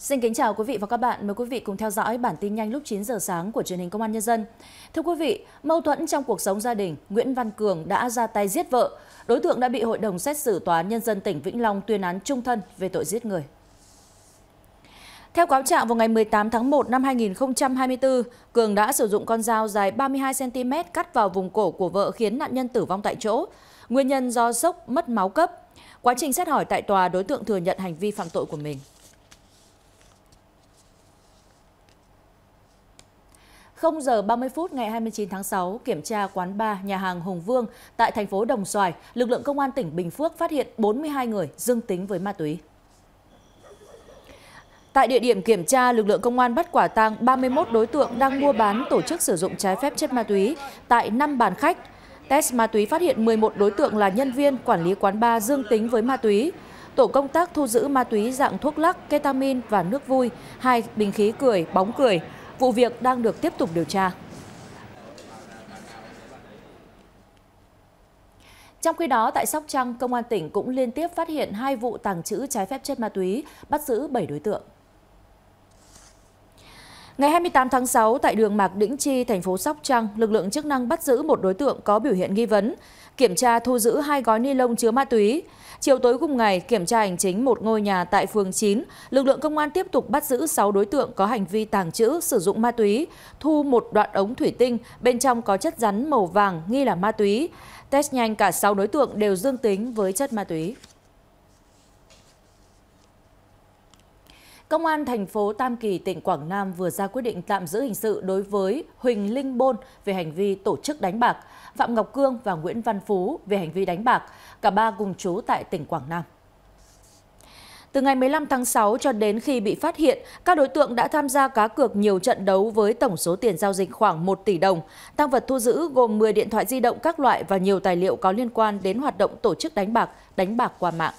Xin kính chào quý vị và các bạn. Mời quý vị cùng theo dõi bản tin nhanh lúc 9 giờ sáng của truyền hình Công an Nhân dân. Thưa quý vị, mâu thuẫn trong cuộc sống gia đình, Nguyễn Văn Cường đã ra tay giết vợ. Đối tượng đã bị hội đồng xét xử Tòa án Nhân dân tỉnh Vĩnh Long tuyên án trung thân về tội giết người. Theo cáo trạng vào ngày 18 tháng 1 năm 2024, Cường đã sử dụng con dao dài 32cm cắt vào vùng cổ của vợ khiến nạn nhân tử vong tại chỗ. Nguyên nhân do sốc mất máu cấp. Quá trình xét hỏi tại tòa, đối tượng thừa nhận hành vi phạm tội của mình. 0 giờ 30 phút ngày 29 tháng 6, kiểm tra quán bar nhà hàng Hùng Vương tại thành phố Đồng Xoài, lực lượng công an tỉnh Bình Phước phát hiện 42 người dương tính với ma túy. Tại địa điểm kiểm tra, lực lượng công an bắt quả tang 31 đối tượng đang mua bán tổ chức sử dụng trái phép chất ma túy tại 5 bàn khách. Test ma túy phát hiện 11 đối tượng là nhân viên quản lý quán bar dương tính với ma túy. Tổ công tác thu giữ ma túy dạng thuốc lắc, ketamin và nước vui, hai bình khí cười, bóng cười. Vụ việc đang được tiếp tục điều tra. Trong khi đó, tại Sóc Trăng, Công an tỉnh cũng liên tiếp phát hiện hai vụ tàng trữ trái phép chất ma túy, bắt giữ 7 đối tượng. Ngày 28 tháng 6, tại đường Mạc Đĩnh Chi, thành phố Sóc Trăng, lực lượng chức năng bắt giữ một đối tượng có biểu hiện nghi vấn, kiểm tra thu giữ hai gói ni lông chứa ma túy. Chiều tối cùng ngày, kiểm tra hành chính một ngôi nhà tại phường 9, lực lượng công an tiếp tục bắt giữ 6 đối tượng có hành vi tàng trữ, sử dụng ma túy, thu một đoạn ống thủy tinh, bên trong có chất rắn màu vàng nghi là ma túy. Test nhanh cả 6 đối tượng đều dương tính với chất ma túy. Công an thành phố Tam Kỳ, tỉnh Quảng Nam vừa ra quyết định tạm giữ hình sự đối với Huỳnh Linh Bôn về hành vi tổ chức đánh bạc, Phạm Ngọc Cương và Nguyễn Văn Phú về hành vi đánh bạc, cả ba cùng chú tại tỉnh Quảng Nam. Từ ngày 15 tháng 6 cho đến khi bị phát hiện, các đối tượng đã tham gia cá cược nhiều trận đấu với tổng số tiền giao dịch khoảng 1 tỷ đồng. Tăng vật thu giữ gồm 10 điện thoại di động các loại và nhiều tài liệu có liên quan đến hoạt động tổ chức đánh bạc, đánh bạc qua mạng.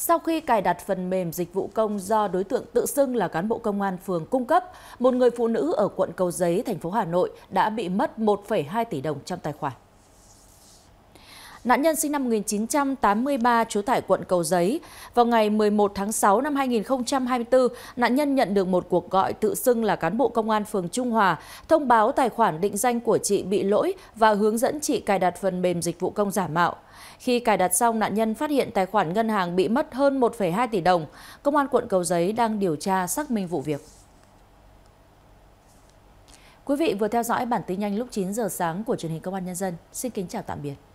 Sau khi cài đặt phần mềm dịch vụ công do đối tượng tự xưng là cán bộ công an phường cung cấp, một người phụ nữ ở quận Cầu Giấy, thành phố Hà Nội đã bị mất 1,2 tỷ đồng trong tài khoản. Nạn nhân sinh năm 1983 trú tại quận Cầu Giấy. Vào ngày 11 tháng 6 năm 2024, nạn nhân nhận được một cuộc gọi tự xưng là cán bộ công an phường Trung Hòa, thông báo tài khoản định danh của chị bị lỗi và hướng dẫn chị cài đặt phần mềm dịch vụ công giả mạo. Khi cài đặt xong, nạn nhân phát hiện tài khoản ngân hàng bị mất hơn 1,2 tỷ đồng. Công an quận Cầu Giấy đang điều tra xác minh vụ việc. Quý vị vừa theo dõi bản tin nhanh lúc 9 giờ sáng của truyền hình Công an Nhân dân. Xin kính chào tạm biệt.